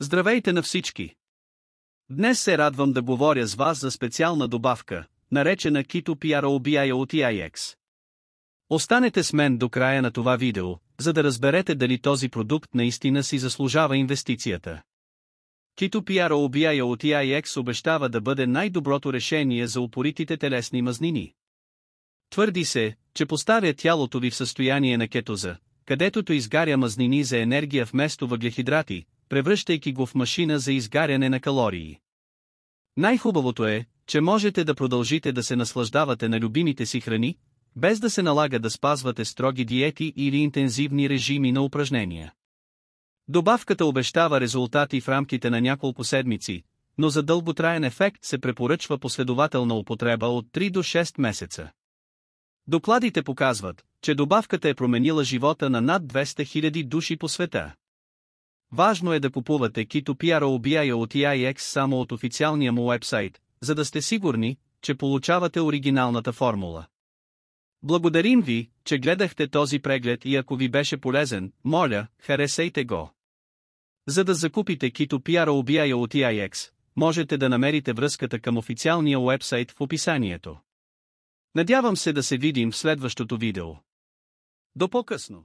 Здравейте на всички! Днес се радвам да говоря с вас за специална добавка, наречена Kito PROBIA от EIX. Останете с мен до края на това видео, за да разберете дали този продукт наистина си заслужава инвестицията. Kito PROBIA от EIX обещава да бъде най-доброто решение за упоритите телесни мазнини. Твърди се, че поставя тялото ви в състояние на кетоза, където то изгаря мазнини за енергия вместо въглехидрати, превръщайки го в машина за изгаряне на калории. Най-хубавото е, че можете да продължите да се наслаждавате на любимите си храни, без да се налага да спазвате строги диети или интензивни режими на упражнения. Добавката обещава резултати в рамките на няколко седмици, но за дълготраен ефект се препоръчва последователна употреба от 3 до 6 месеца. Докладите показват, че добавката е променила живота на над 200 000 души по света. Важно е да купувате Kito PR OBI от EIX само от официалния му вебсайт, за да сте сигурни, че получавате оригиналната формула. Благодарим ви, че гледахте този преглед и ако ви беше полезен, моля, харесайте го. За да закупите Kito PR OBI от EIX, можете да намерите връзката към официалния уебсайт в описанието. Надявам се да се видим в следващото видео. До по-късно!